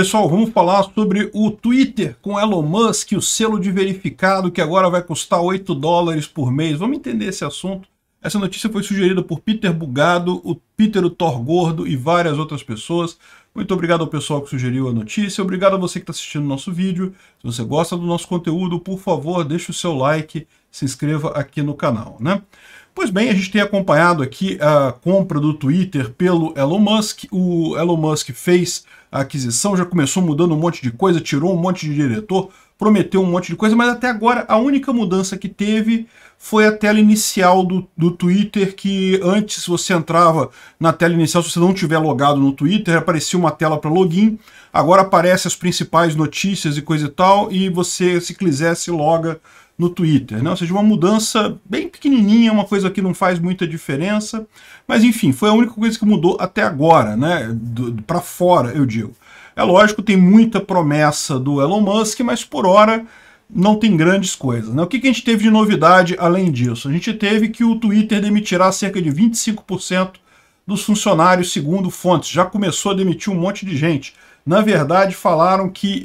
Pessoal, vamos falar sobre o Twitter com Elon Musk, o selo de verificado que agora vai custar 8 dólares por mês. Vamos entender esse assunto. Essa notícia foi sugerida por Peter Bugado, o Peter o Thor Gordo e várias outras pessoas. Muito obrigado ao pessoal que sugeriu a notícia. Obrigado a você que está assistindo o nosso vídeo. Se você gosta do nosso conteúdo, por favor, deixe o seu like, se inscreva aqui no canal. Né? Pois bem, a gente tem acompanhado aqui a compra do Twitter pelo Elon Musk. O Elon Musk fez a aquisição, já começou mudando um monte de coisa, tirou um monte de diretor, prometeu um monte de coisa, mas até agora a única mudança que teve foi a tela inicial do, do Twitter, que antes você entrava na tela inicial, se você não tiver logado no Twitter, aparecia uma tela para login, agora aparece as principais notícias e coisa e tal, e você, se quiser, se loga no Twitter, né? ou seja, uma mudança bem pequenininha, uma coisa que não faz muita diferença, mas enfim, foi a única coisa que mudou até agora, né? para fora, eu digo. É lógico, tem muita promessa do Elon Musk, mas por hora não tem grandes coisas. Né? O que, que a gente teve de novidade além disso? A gente teve que o Twitter demitirá cerca de 25% dos funcionários, segundo fontes. Já começou a demitir um monte de gente. Na verdade, falaram que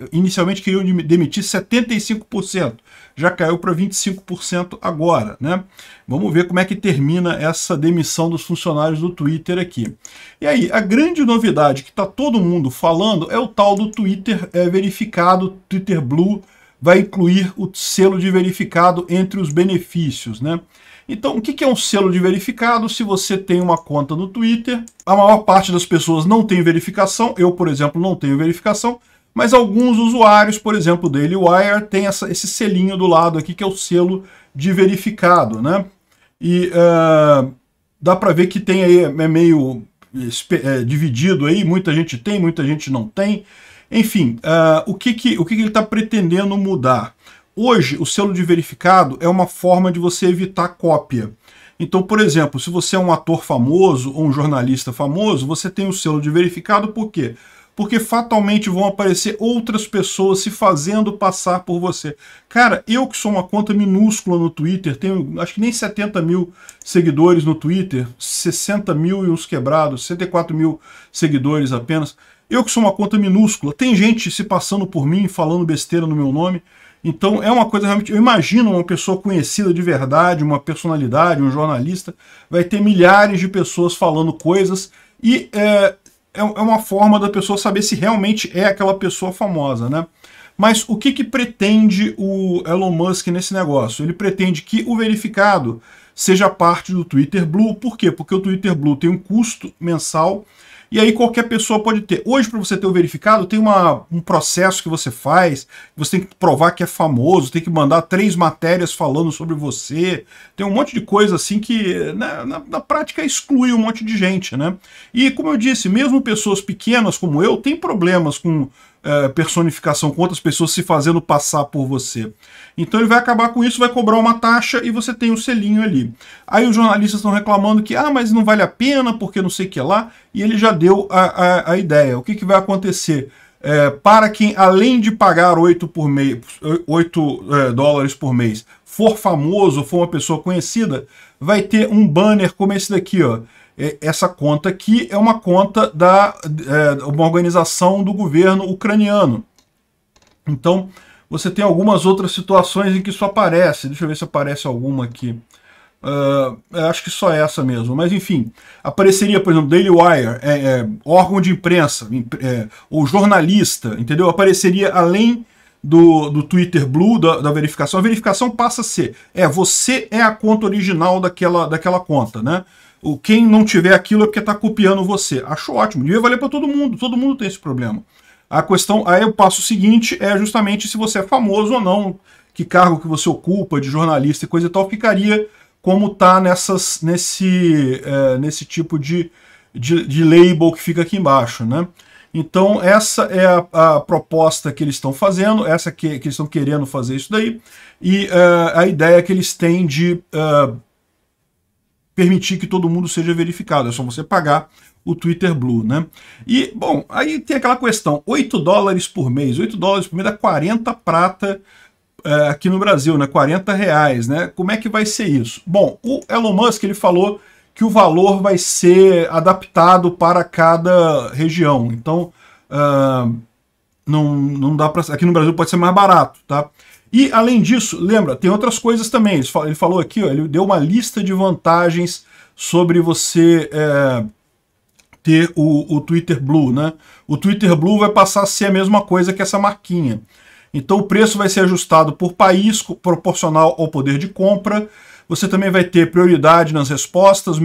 eh, inicialmente queriam demitir 75%, já caiu para 25% agora. Né? Vamos ver como é que termina essa demissão dos funcionários do Twitter aqui. E aí, a grande novidade que está todo mundo falando é o tal do Twitter eh, verificado, Twitter Blue, vai incluir o selo de verificado entre os benefícios. Né? Então, o que é um selo de verificado? Se você tem uma conta no Twitter, a maior parte das pessoas não tem verificação, eu, por exemplo, não tenho verificação, mas alguns usuários, por exemplo, Daily Wire, tem essa, esse selinho do lado aqui, que é o selo de verificado, né? E uh, dá para ver que tem aí, é meio é, dividido aí, muita gente tem, muita gente não tem. Enfim, uh, o, que, que, o que, que ele está pretendendo mudar? Hoje, o selo de verificado é uma forma de você evitar cópia. Então, por exemplo, se você é um ator famoso ou um jornalista famoso, você tem o selo de verificado por quê? Porque fatalmente vão aparecer outras pessoas se fazendo passar por você. Cara, eu que sou uma conta minúscula no Twitter, tenho acho que nem 70 mil seguidores no Twitter, 60 mil e uns quebrados, 64 mil seguidores apenas. Eu que sou uma conta minúscula, tem gente se passando por mim, falando besteira no meu nome. Então é uma coisa realmente. Eu imagino uma pessoa conhecida de verdade, uma personalidade, um jornalista, vai ter milhares de pessoas falando coisas e é, é, é uma forma da pessoa saber se realmente é aquela pessoa famosa, né? Mas o que, que pretende o Elon Musk nesse negócio? Ele pretende que o verificado seja parte do Twitter Blue. Por quê? Porque o Twitter Blue tem um custo mensal e aí qualquer pessoa pode ter. Hoje, para você ter o verificado, tem uma, um processo que você faz, você tem que provar que é famoso, tem que mandar três matérias falando sobre você, tem um monte de coisa assim que na, né, na, na prática exclui um monte de gente, né? E como eu disse, mesmo pessoas pequenas como eu têm problemas com é, personificação com outras pessoas se fazendo passar por você. Então ele vai acabar com isso, vai cobrar uma taxa e você tem o um selinho ali. Aí os jornalistas estão reclamando que, ah, mas não vale a pena porque não sei o que lá, e ele já deu a, a, a ideia. O que, que vai acontecer? É, para quem, além de pagar 8, por mês, 8 é, dólares por mês, for famoso, for uma pessoa conhecida, vai ter um banner como esse daqui, ó. É, essa conta aqui é uma conta da é, uma organização do governo ucraniano. Então, você tem algumas outras situações em que isso aparece. Deixa eu ver se aparece alguma aqui. Uh, acho que só essa mesmo, mas enfim, apareceria, por exemplo, Daily Wire, é, é, órgão de imprensa, é, ou jornalista, entendeu? Apareceria além do, do Twitter Blue, da, da, verificação. A verificação passa a ser, é, você é a conta original daquela, daquela conta, né? o quem não tiver aquilo é porque está copiando você. Acho ótimo, devia valer para todo mundo, todo mundo tem esse problema. A questão, aí o passo seguinte é justamente se você é famoso ou não, que cargo que você ocupa de jornalista e coisa e tal, ficaria como tá nessas, nesse, é, nesse tipo de, de, de, label que fica aqui embaixo, né? Então essa é a, a proposta que eles estão fazendo, essa que, que eles estão querendo fazer isso daí, e uh, a ideia que eles têm de uh, permitir que todo mundo seja verificado. É só você pagar o Twitter Blue, né? E, bom, aí tem aquela questão, 8 dólares por mês. 8 dólares por mês dá 40 prata eh, aqui no Brasil, né? 40 reais, né? Como é que vai ser isso? Bom, o Elon Musk, ele falou que o valor vai ser adaptado para cada região. Então, uh, não, não dá para... Aqui no Brasil pode ser mais barato, tá? E, além disso, lembra, tem outras coisas também. Ele falou aqui, ó, ele deu uma lista de vantagens sobre você é, ter o, o Twitter Blue, né? O Twitter Blue vai passar a ser a mesma coisa que essa marquinha. Então o preço vai ser ajustado por país, proporcional ao poder de compra. Você também vai ter prioridade nas respostas,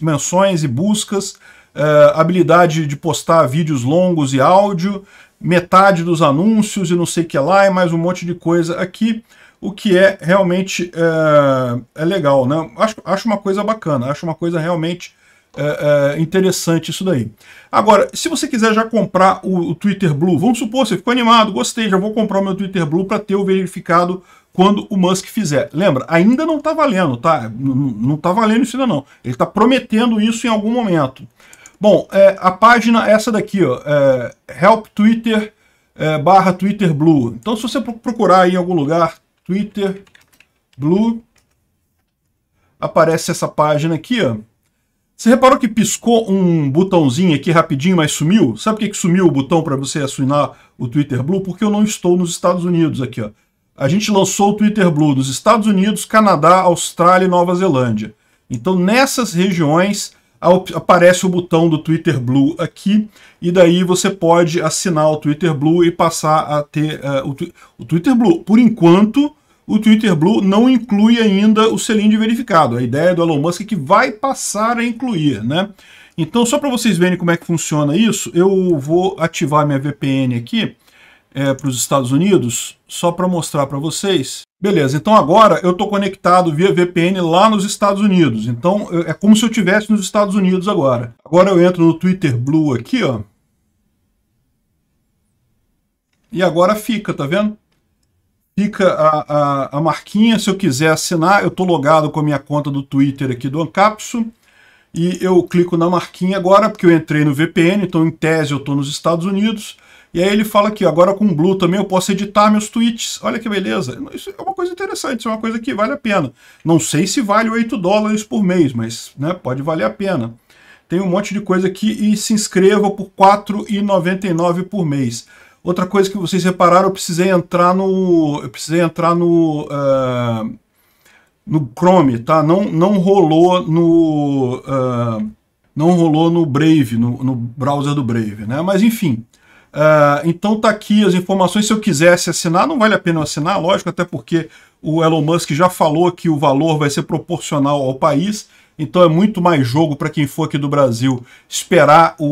menções e buscas, uh, habilidade de postar vídeos longos e áudio, metade dos anúncios e não sei o que lá, e mais um monte de coisa aqui, o que é realmente uh, é legal, né? Acho, acho uma coisa bacana, acho uma coisa realmente uh, interessante isso daí. Agora, se você quiser já comprar o, o Twitter Blue, vamos supor, você ficou animado, gostei, já vou comprar o meu Twitter Blue para ter o verificado quando o Musk fizer. Lembra, ainda não está valendo, tá? Não está valendo isso ainda não. Ele está prometendo isso em algum momento. Bom, é, a página é essa daqui, ó, é, Help Twitter é, barra Twitter Blue. Então, se você procurar em algum lugar Twitter Blue, aparece essa página aqui, ó. Você reparou que piscou um botãozinho aqui rapidinho, mas sumiu? Sabe por que, que sumiu o botão para você assinar o Twitter Blue? Porque eu não estou nos Estados Unidos aqui. Ó. A gente lançou o Twitter Blue nos Estados Unidos, Canadá, Austrália e Nova Zelândia. Então nessas regiões aparece o botão do Twitter Blue aqui, e daí você pode assinar o Twitter Blue e passar a ter uh, o, tu, o, Twitter Blue. Por enquanto, o Twitter Blue não inclui ainda o selinho de verificado. A ideia do Elon Musk é que vai passar a incluir, né? Então, só para vocês verem como é que funciona isso, eu vou ativar minha VPN aqui, é, para os Estados Unidos, só para mostrar para vocês. Beleza, então agora eu estou conectado via VPN lá nos Estados Unidos. Então é como se eu estivesse nos Estados Unidos agora. Agora eu entro no Twitter Blue aqui, ó. E agora fica, tá vendo? Fica a, a, a marquinha, se eu quiser assinar, eu estou logado com a minha conta do Twitter aqui do Ancapso, e eu clico na marquinha agora, porque eu entrei no VPN, então em tese eu estou nos Estados Unidos, e aí ele fala aqui, agora com o Blue também eu posso editar meus tweets. Olha que beleza. Isso é uma coisa interessante, isso é uma coisa que vale a pena. Não sei se vale 8 dólares por mês, mas né, pode valer a pena. Tem um monte de coisa aqui e se inscreva por R$ 4,99 por mês. Outra coisa que vocês repararam, eu precisei entrar no... Eu precisei entrar no... Uh, no Chrome, tá? Não, não rolou no... Uh, não rolou no Brave, no, no browser do Brave, né? Mas enfim, Uh, então tá aqui as informações. Se eu quisesse assinar, não vale a pena assinar, lógico, até porque o Elon Musk já falou que o valor vai ser proporcional ao país. Então é muito mais jogo para quem for aqui do Brasil esperar o,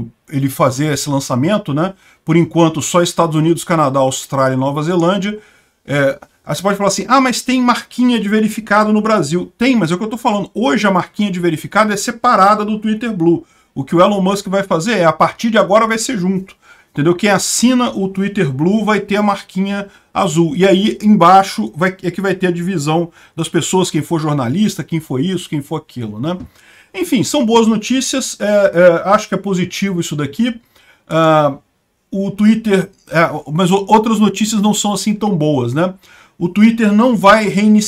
o, ele fazer esse lançamento, né? Por enquanto, só Estados Unidos, Canadá, Austrália e Nova Zelândia. É, aí você pode falar assim, ah, mas tem marquinha de verificado no Brasil. Tem, mas é o que eu estou falando. Hoje a marquinha de verificado é separada do Twitter Blue. O que o Elon Musk vai fazer é, a partir de agora vai ser junto. Entendeu? Quem assina o Twitter Blue vai ter a marquinha azul. E aí embaixo vai, é que vai ter a divisão das pessoas, quem for jornalista, quem for isso, quem for aquilo, né? Enfim, são boas notícias, é, é, acho que é positivo isso daqui. Uh, o Twitter, é, mas outras notícias não são assim tão boas, né? O Twitter não vai re,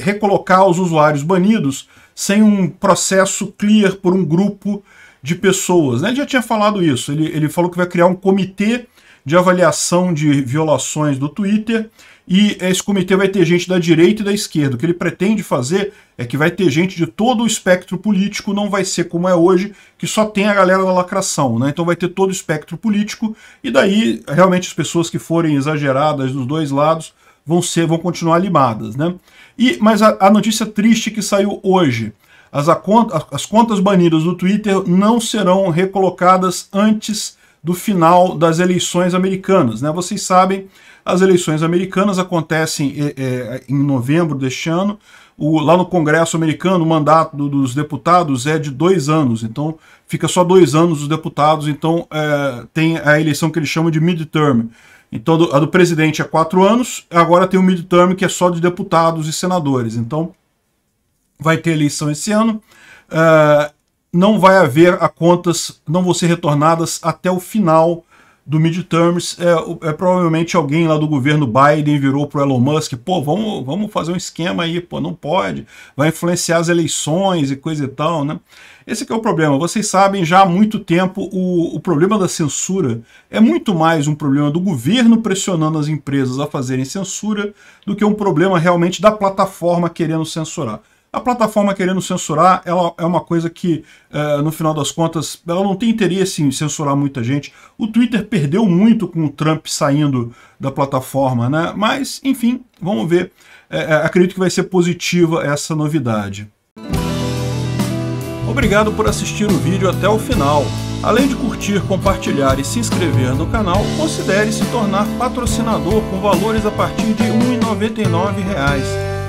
recolocar os usuários banidos sem um processo clear por um grupo de pessoas. Né? Ele já tinha falado isso. Ele, ele falou que vai criar um comitê de avaliação de violações do Twitter e esse comitê vai ter gente da direita e da esquerda. O que ele pretende fazer é que vai ter gente de todo o espectro político, não vai ser como é hoje, que só tem a galera da lacração, né? Então vai ter todo o espectro político, e daí realmente as pessoas que forem exageradas dos dois lados vão ser, vão continuar limadas, né? E, mas a, a notícia triste que saiu hoje as, as contas banidas do Twitter não serão recolocadas antes do final das eleições americanas. Né? Vocês sabem, as eleições americanas acontecem é, em novembro deste ano. O, lá no Congresso americano, o mandato do, dos deputados é de dois anos, então fica só dois anos os deputados, então é, tem a eleição que eles chamam de midterm. Então a do presidente é quatro anos, agora tem o midterm que é só de deputados e senadores. Então vai ter eleição esse ano. Uh, não vai haver a contas, não vão ser retornadas até o final do midterms. É, é, provavelmente alguém lá do governo Biden virou pro Elon Musk, pô, vamos, vamos fazer um esquema aí, pô, não pode, vai influenciar as eleições e coisa e tal, né? Esse é o problema. Vocês sabem, já há muito tempo, o, o problema da censura é muito mais um problema do governo pressionando as empresas a fazerem censura do que um problema realmente da plataforma querendo censurar. A plataforma querendo censurar, ela é uma coisa que, uh, no final das contas, ela não tem interesse em censurar muita gente. O Twitter perdeu muito com o Trump saindo da plataforma, né? Mas, enfim, vamos ver. É, é, acredito que vai ser positiva essa novidade. Obrigado por assistir o vídeo até o final. Além de curtir, compartilhar e se inscrever no canal, considere se tornar patrocinador com valores a partir de R$ 1,99